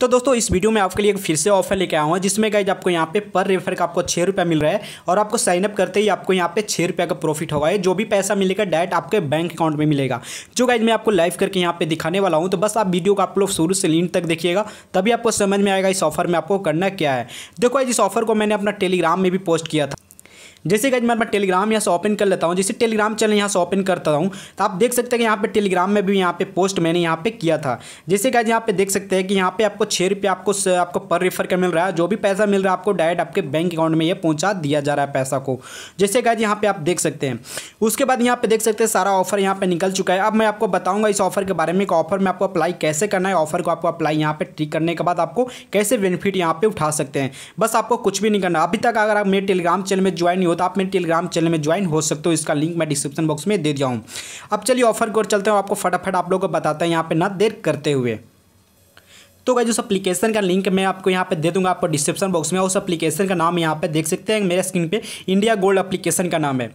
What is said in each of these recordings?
तो दोस्तों इस वीडियो में आपके लिए फिर से ऑफर लेके आया हूँ जिसमें गाइज आपको यहाँ पे पर रेफर का आपको छः रुपया मिल रहा है और आपको साइनअप करते ही आपको यहाँ पे छः रुपया का प्रॉफिट होगा ये जो भी पैसा मिलेगा डायरेक्ट आपके बैंक अकाउंट में मिलेगा जो गाइज मैं आपको लाइव करके यहाँ पे दिखाने वाला हूँ तो बस आप वीडियो को आप लोग शुरू से लिंक तक देखिएगा तभी आपको समझ में आएगा इस ऑफर में आपको करना क्या है देखो इस ऑफर को मैंने अपना टेलीग्राम में भी पोस्ट किया था जैसे कि मैं टेलीग्राम यहाँ से ओपन कर लेता हूँ जैसे टेलीग्राम चैनल यहाँ से ओपन करता हूँ तो आप देख सकते हैं कि यहाँ पे टेलीग्राम में भी यहाँ पे पोस्ट मैंने यहाँ पे किया था जैसे कि यहाँ पे देख सकते हैं कि यहाँ पे आपको छः रुपये आपको आपको पर रेफर का मिल रहा है जो भी पैसा मिल रहा है आपको डायरेक्ट आपके बैंक अकाउंट में ये पहुँचा दिया जा रहा है पैसा को जैसे कि यहाँ पे आप देख सकते हैं उसके बाद यहाँ पे देख सकते हैं सारा ऑफर यहाँ पर निकल चुका है अब मैं आपको बताऊँगा इस ऑफर के बारे में ऑफर में आपको अप्लाई कैसे करना है ऑफर को आपको अप्लाई यहाँ पर ट्रिक करने के बाद आपको कैसे बेनिफिट यहाँ पे उठा सकते हैं बस आपको कुछ भी नहीं करना अभी तक अगर आप मेरे टेलीग्राम चैनल में ज्वाइन हो हो तो आप मेरे टेलीग्राम चैनल में ज्वाइन हो सकते हो इसका लिंक मैं डिस्क्रिप्शन बॉक्स में दे दिया हूँ अब चलिए ऑफर की ओर चलते हैं आपको फटाफट आप लोगों को बताते हैं यहाँ पर ना देर करते हुए तो भाई उस एप्लीकेशन का लिंक मैं आपको यहाँ पे दे दूंगा आपको डिस्क्रिप्शन बॉक्स में उस एप्लीकेशन का नाम यहाँ पे देख सकते हैं मेरे स्क्रीन पे इंडिया गोल्ड एप्लीकेशन का नाम है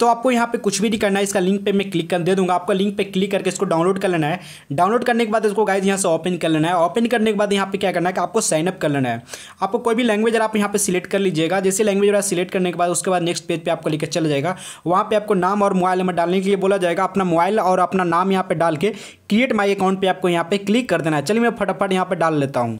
तो आपको यहाँ पे कुछ भी नहीं करना है इसका लिंक पे मैं क्लिक कर दे दूंगा आपका लिंक पे क्लिक करके इसको डाउनलोड कर लेना है डाउनलोड करने के बाद इसको गाइज यहाँ से ओपन कर लेना है ओपन करने के बाद यहाँ पे क्या करना है कि आपको साइनअप कर लेना है आपको कोई भी लैंग्वेज आप यहाँ पे सिलेक्ट कर लीजिएगा जैसे लैंग्वेज वाला सिलेक्ट करने के बाद उसके बाद नेक्स्ट पेज पर पे आपको लेकर चला जाएगा वहाँ पर आपको नाम और मोबाइल नंबर डालने के लिए बोला जाएगा अपना मोबाइल और अपना नाम यहाँ पर डाल के क्रिएट माई अकाउंट पर आपको यहाँ पर क्लिक कर देना है चलिए मैं फटाफट यहाँ पर डाल लेता हूँ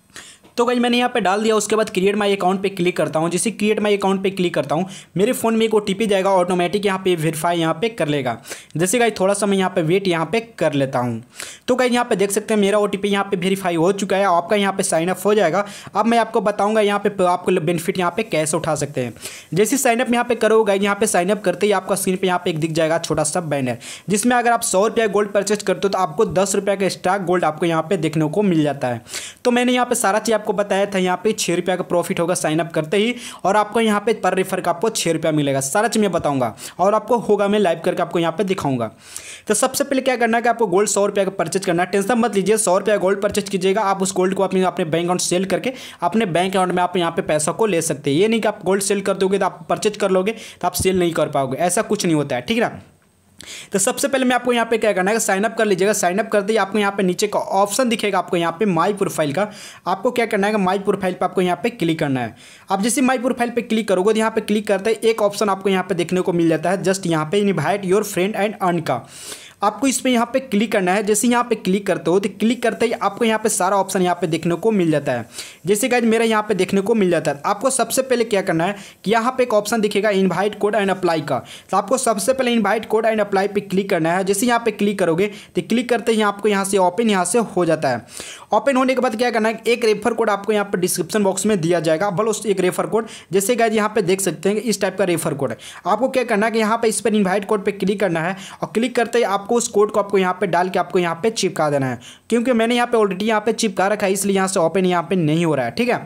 तो गाइज मैंने यहाँ पे डाल दिया उसके बाद क्रिएट माई अकाउंट पे क्लिक करता हूँ जैसे क्रिएट माई अकाउंट पे क्लिक करता हूँ मेरे फ़ोन में एक ओ जाएगा ऑटोमेटिक यहाँ पे वेरीफाई यहाँ पे कर लेगा जैसे गाइज थोड़ा सा मैं यहाँ पे वेट यहाँ पे कर लेता हूँ तो गाइज यहाँ पे देख सकते हैं मेरा ओ टी पे वेरीफाई हो चुका है आपका यहाँ पे अप हो जाएगा अब मैं आपको बताऊँगा यहाँ पे आपको बेनिफिट यहाँ पे कैसे उठा सकते हैं जैसे साइनअप यहाँ पे करो गाइज यहाँ पे साइनअप करते ही आपका स्क्रीन पर यहाँ पे एक दिख जाएगा छोटा सा बैनर जिसमें अगर आप सौ रुपया गोल्ड परचेज करते हो तो आपको दस रुपया का स्टॉक गोल्ड आपको यहाँ पे देखने को मिल जाता है तो मैंने यहाँ पे सारा चीज़ आपको आपको बताया था यहाँ पे छः रुपया का प्रॉफिट होगा साइन अप करते ही और आपको यहाँ पे पर रेफर का आपको छः रुपया मिलेगा सारा चीज़ मैं बताऊँगा और आपको होगा मैं लाइव करके आपको यहाँ पर दिखाऊंगा तो सबसे पहले क्या करना है कि आपको गोल्ड सौ रुपया का परचेज करना है टेंशन मत लीजिए सौ रुपया गोल्ड परचेज कीजिएगा आप उस गोल्ड को अपने अपने बैंक अकाउंट सेल करके अपने बैंक अकाउंट में आप यहाँ पे पैसा को ले सकते हैं ये नहीं कि आप गोल्ड सेल कर दोगे तो आप परचेज कर लोगे तो आप सेल नहीं कर पाओगे ऐसा कुछ नहीं होता है ठीक है ना तो सबसे पहले मैं आपको यहाँ पे क्या करना है साइनअप कर लीजिएगा साइनअप करते ही आपको यहाँ पे नीचे का ऑप्शन दिखेगा आपको यहाँ पे माई प्रोफाइल का आपको क्या करना है माई प्रोफाइल पे आपको यहाँ पे क्लिक करना है आप जैसे माई प्रोफाइल पे क्लिक करोगे तो यहाँ पे क्लिक करते ही एक ऑप्शन आपको यहाँ पे देखने को मिल जाता है जस्ट यहाँ पे invite your friend and earn का आपको इस पर यहाँ पे क्लिक करना है जैसे यहाँ पे क्लिक करते हो तो क्लिक करते ही आपको यहाँ पे सारा ऑप्शन यहाँ पे देखने को मिल जाता है जैसे गाइज मेरा यहाँ पे देखने को मिल जाता है आपको सबसे पहले क्या करना है कि यहाँ पे एक ऑप्शन दिखेगा इन्वाइट कोड एंड अप्लाई का तो आपको सबसे पहले इन्वाइट कोड एंड अप्लाई पर क्लिक करना है जैसे यहाँ पे क्लिक करोगे तो क्लिक करते ही आपको यहाँ से ओपन यहाँ से हो जाता है ओपन होने के बाद क्या करना है एक रेफर कोड आपको यहाँ पर डिस्क्रिप्शन बॉक्स में दिया जाएगा भले उस एक रेफर कोड जैसे गाइज यहाँ पे देख सकते हैं इस टाइप का रेफर कोड है आपको क्या करना है कि यहाँ पर इस पर इन्वाइट कोड पर क्लिक करना है और क्लिक करते ही आपको आपको उस कोड को आपको यहाँ पे डाल के आपको यहाँ पे चिपका देना है क्योंकि मैंने यहाँ पे ऑलरेडी यहाँ पे चिपका रखा है इसलिए यहाँ से ओपन यहाँ पे नहीं हो रहा है ठीक है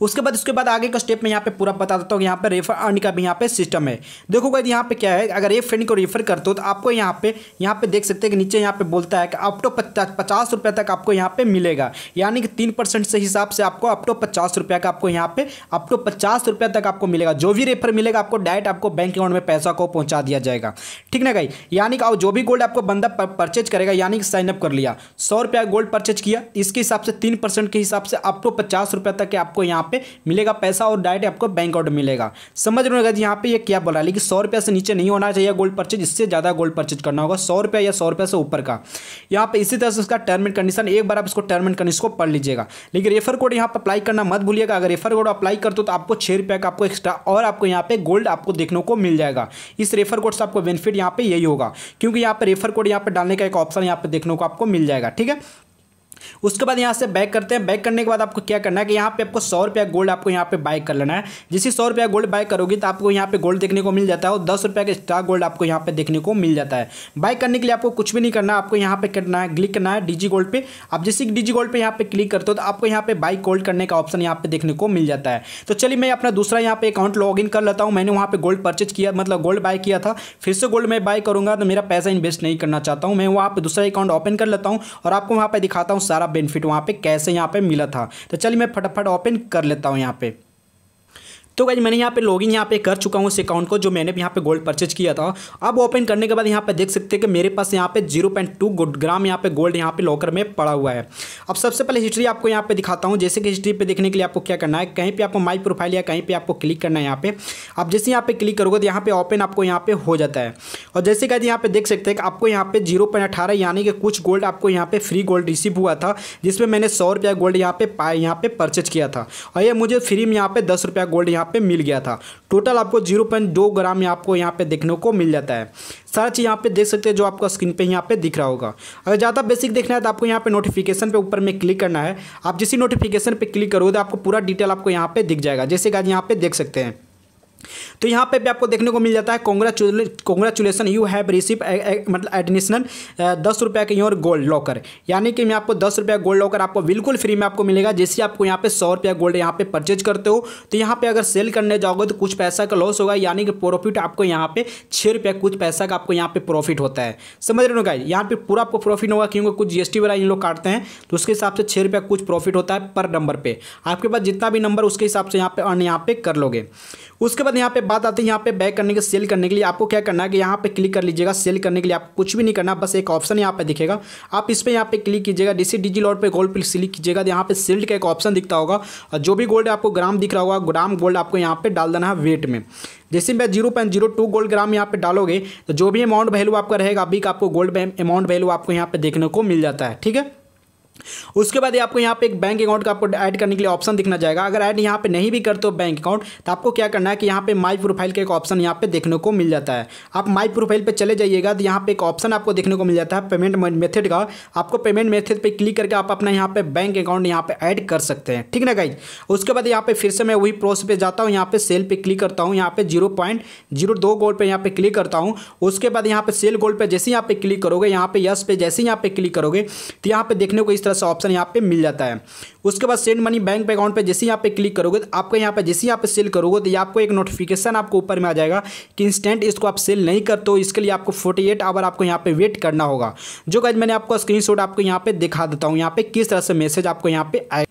उसके बाद उसके बाद आगे का स्टेप में यहाँ पे पूरा बता देता हूँ यहाँ पे रेफर अर्न का भी यहाँ पे सिस्टम है देखो भाई यहाँ पे क्या है अगर एक फ्रेंड को रेफर करते हो तो आपको यहाँ पे यहाँ पे देख सकते हैं कि नीचे यहाँ पे बोलता है कि अप टू पचास रुपये तक आपको यहाँ पे मिलेगा यानी कि तीन परसेंट से हिसाब से आपको अप टू पचास रुपये का आपको यहाँ पे अप टू पचास रुपये तक आपको मिलेगा जो भी रेफर मिलेगा आपको डायरेक्ट आपको बैंक अकाउंट में पैसा को पहुँचा दिया जाएगा ठीक ना भाई यानी कि जो भी गोल्ड आपको बंदा परचेज करेगा यानी कि साइनअप कर लिया सौ रुपया गोल्ड परचेज किया इसके हिसाब से तीन के हिसाब से अप टू पचास तक आपको यहाँ पे मिलेगा पैसा और डायरेक्ट आपको बैंक अकाउंट मिलेगा समझ रहे होगा यहाँ पे ये क्या बोला लेकिन सौ रुपये से नीचे नहीं होना चाहिए गोल्ड परचेज इससे ज़्यादा गोल्ड परचेज करना होगा सौ रुपये या सौ रुपये से ऊपर का यहाँ पर इसी तरह से उसका टर्म एंड कंडीशन एक बार आप इसको टर्म एंड कंडीशन को पढ़ लीजिएगा लेकिन रेफर कोड यहाँ पर अप्लाई करना मत भूलिएगा अगर रेफर कोड अप्लाई करते हो तो आपको छः रुपये का आपको एक्स्ट्रा और आपको यहाँ पे गोल्ड आपको देखने को मिल जाएगा इस रेफर कोड से आपको बेनिफिट यहाँ पे यही होगा क्योंकि यहाँ पर रेफर कोड यहाँ पर डालने का एक ऑप्शन यहाँ पर देखने को आपको मिल जाएगा ठीक है उसके बाद यहाँ से बैक करते हैं बैक करने के बाद आपको क्या करना है कि यहाँ पे आपको सौ रुपया गोल्ड आपको यहाँ पे बाय कर लेना है जिससे सौ रुपया गोल्ड बाय करोगे तो आपको यहाँ पे गोल्ड देखने को मिल जाता है और दस रुपया का स्टॉक गोल्ड आपको यहाँ पे देखने को मिल जाता है बाय करने के लिए आपको कुछ भी नहीं करना आपको यहाँ पे करना है क्लिक करना है डीजी गोल्ड पर आप जैसे डीजी गोल्ड पर यहाँ पे क्लिक करते हो तो आपको यहाँ पे बाई गोल्ड करने का ऑप्शन यहाँ पे देखने को मिल जाता है तो चलिए मैं अपना दूसरा यहाँ पे अकाउंट लॉग कर लेता हूँ मैंने वहाँ पर गोल्ड परचेज किया मतलब गोल्ड बाय किया था फिर से गोल्ड मैं बाय करूँगा तो मेरा पैसा इन्वेस्ट नहीं करना चाहता हूँ मैं वहाँ पर दूसरा अकाउंट ओपन कर लेता हूँ और आपको वहाँ पर दिखाता हूँ सारा बेनिफिट वहाँ पे कैसे यहाँ पे मिला था तो चलिए मैं फटाफट ओपन कर लेता हूँ यहाँ पे तो गाइज मैंने यहाँ पे लॉगिन यहाँ पे कर चुका हूँ उस अकाउंट को जो मैंने भी यहाँ पे गोल्ड परचेज किया था अब ओपन करने के बाद यहाँ पे देख सकते हैं कि मेरे पास यहाँ पे जीरो पॉइंट टू ग्राम यहाँ पे गोल्ड यहाँ पे लॉकर में पड़ा हुआ है अब सबसे पहले हिस्ट्री आपको यहाँ पे दिखाता हूँ जैसे कि हिस्ट्री पर देखने के लिए आपको क्या करना है कहीं पर आपको माई प्रोफाइल या कहीं पर आपको क्लिक करना है यहाँ पे अब जैसे यहाँ पे क्लिक करोगे तो यहाँ पे ओपन आपको यहाँ पे हो जाता है और जैसे कि यहाँ पे देख सकते हैं कि आपको यहाँ पे जीरो पॉइंट अठारह यानी कि कुछ गोल्ड आपको यहाँ पे फ्री गोल्ड रिसीव हुआ था जिसमें मैंने सौ रुपया गोल्ड यहाँ पे पाए यहाँ पे परचेज किया था और ये मुझे फ्री में यहाँ पे दस रुपया गोल्ड यहाँ पे मिल गया था टोटल आपको जीरो पॉइंट दो ग्राम यहाँ आपको यहाँ पे देखने को मिल जाता है सारा चीज़ यहाँ पे देख सकते हैं जो आपका स्क्रीन पे यहाँ पे दिख रहा होगा अगर ज़्यादा बेसिक देखना है तो आपको यहाँ पे नोटिफिकेशन पे ऊपर में क्लिक करना है आप जिस नोटिफिकेशन पे क्लिक करोगे तो आपको पूरा डिटेल आपको यहाँ पे दिख जाएगा जैसे कि आज यहाँ पे देख सकते हैं तो यहाँ पे भी आपको देखने को मिल जाता है congratulations congratulations you have receive मतलब एडमिशन uh, दस रुपये का योर गोल्ड लॉकर यानी कि मैं आपको दस रुपया गोल्ड लॉकर आपको बिल्कुल फ्री में आपको मिलेगा जैसे आपको यहाँ पे सौ रुपया गोल्ड यहाँ पे परचेज करते हो तो यहाँ पे अगर सेल करने जाओगे तो कुछ पैसा का लॉस होगा यानी कि प्रॉफिट आपको यहाँ पे छः रुपया कुछ पैसा का आपको यहाँ पे प्रॉफिट होता है समझ रहे हो गाइज यहाँ पे पूरा आपको प्रॉफिट होगा क्योंकि कुछ टी वाला इन लोग काटते हैं तो उसके हिसाब से छः रुपया कुछ प्रॉफिट होता है पर नंबर पर आपके पास जितना भी नंबर उसके हिसाब से यहाँ पे अर्न यहाँ पे कर लोगे उसके बाद यहाँ पे बात आती है यहाँ पे बैक करने के सेल करने के लिए आपको क्या करना है कि यहाँ पे क्लिक कर लीजिएगा सेल करने के लिए आपको कुछ भी नहीं करना बस एक ऑप्शन यहाँ पे दिखेगा आप इस पर यहाँ पे क्लिक कीजिएगा डीसी डिजी लॉट पर गोल्ड पर क्लिक कीजिएगा तो यहाँ पे सेल्ड का एक ऑप्शन दिखता होगा और जो भी गोल्ड आपको ग्राम दिख रहा होगा ग्राम गोल्ड आपको यहाँ पे डाल देना है वेट में जैसे मैं zero point zero two gold gram यहाँ पे डालोगे तो जो भी अमाउंट वैल्यू आपका रहेगा अभी का आपको गोल्ड अमाउंट वैल्यू आपको यहाँ पे देखने को मिल जाता है ठीक है उसके बाद आपको यहाँ पे एक बैंक अकाउंट का आपको ऐड करने के लिए ऑप्शन दिखना जाएगा अगर ऐड यहाँ पे नहीं भी करते हो बैंक अकाउंट तो आपको क्या करना है कि यहाँ पे माई प्रोफाइल का एक ऑप्शन यहाँ पे देखने को मिल जाता है आप माई प्रोफाइल पे चले जाइएगा तो यहाँ पे एक ऑप्शन आपको देखने को मिल जाता है पेमेंट मेथड का आपको पेमेंट मेथड पर क्लिक करके आप अपना यहाँ पे बैंक अकाउंट यहाँ पर ऐड कर सकते हैं ठीक ना गाइज उसके बाद यहाँ पे फिर से मैं वही प्रोसेस पे जाता हूँ यहाँ पर सेल पे क्लिक करता हूँ यहाँ पे जीरो पॉइंट जीरो दो गोल्ड पर यहाँ पे क्लिक करता हूँ उसके बाद यहाँ पर सेल गोल्ड पर जैसे यहाँ पे क्लिक करोगे यहाँ पे यस पे जैसे यहाँ पे क्लिक करोगे तो यहाँ पे देखने को इस तरह से ऑप्शन यहाँ पे मिल जाता है उसके बाद सेंड मनी बैंक अकाउंट पे जैसे ही यहाँ पे क्लिक करोगे तो आपका यहाँ पे जैसे ही यहाँ पे सेल करोगे तो आपको एक नोटिफिकेशन आपको ऊपर में आ जाएगा कि इंस्टेंट इसको आप सेल नहीं करते हो इसके लिए आपको फोर्टी एट आवर आपको यहाँ पे वेट करना होगा जो गाइज मैंने आपको स्क्रीन आपको यहाँ पे दिखा देता हूँ यहाँ पे किस तरह से मैसेज आपको यहाँ पे आए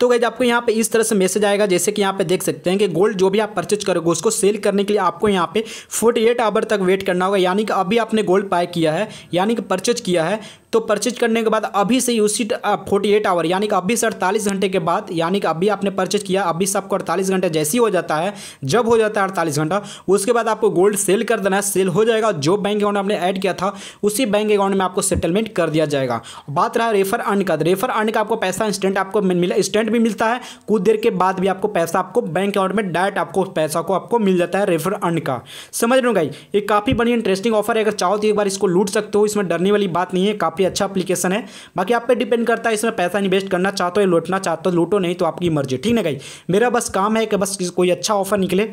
तो गैज आपको यहाँ पे इस तरह से मैसेज आएगा जैसे कि यहाँ पे देख सकते हैं कि गोल्ड जो भी आप परचेज करोगे उसको सेल करने के लिए आपको यहाँ पे 48 एट आवर तक वेट करना होगा यानी कि अभी आपने गोल्ड पाए किया है यानी कि परचेज किया है तो परचेज करने के बाद अभी से यू उसी फोर्टी एट आवर यानी कि अभी से अड़तालीस घंटे के बाद यानी कि अभी आपने परचेज किया अभी से आपको अड़तालीस घंटे जैसी हो जाता है जब हो जाता है अड़तालीस घंटा उसके बाद आपको गोल्ड सेल कर देना है सेल हो जाएगा जो बैंक अकाउंट आपने ऐड किया था उसी बैंक अकाउंट में आपको सेटलमेंट कर दिया जाएगा बात रहा रेफर अर्न का रेफर अर्न का आपको पैसा इंस्टेंट आपको मिला इंस्टेंट भी मिलता है कुछ देर के बाद भी आपको पैसा आपको बैंक अकाउंट में डायरेक्ट आपको पैसा को आपको मिल जाता है रेफर अर्न का समझ रहे गाई ये काफ़ी बड़ी इंटरेस्टिंग ऑफर है अगर चाहो तो एक बार इसको लूट सकते हो इसमें डरने वाली बात नहीं है काफ़ी काफ़ी अच्छा अपलीकेशन है बाकी आप पर डिपेंड करता है इसमें पैसा इन्वेस्ट करना चाहते हो लौटना चाहते हो लूटो नहीं तो आपकी मर्जी ठीक है भाई मेरा बस काम है कि बस कोई अच्छा ऑफर निकले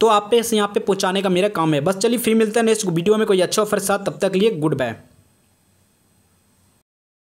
तो आप पे यहाँ पे पहुँचाने का मेरा काम है बस चलिए फिर मिलते हैं नेक्स्ट वीडियो में कोई अच्छा ऑफर साथ तब तक लिए गुड बाय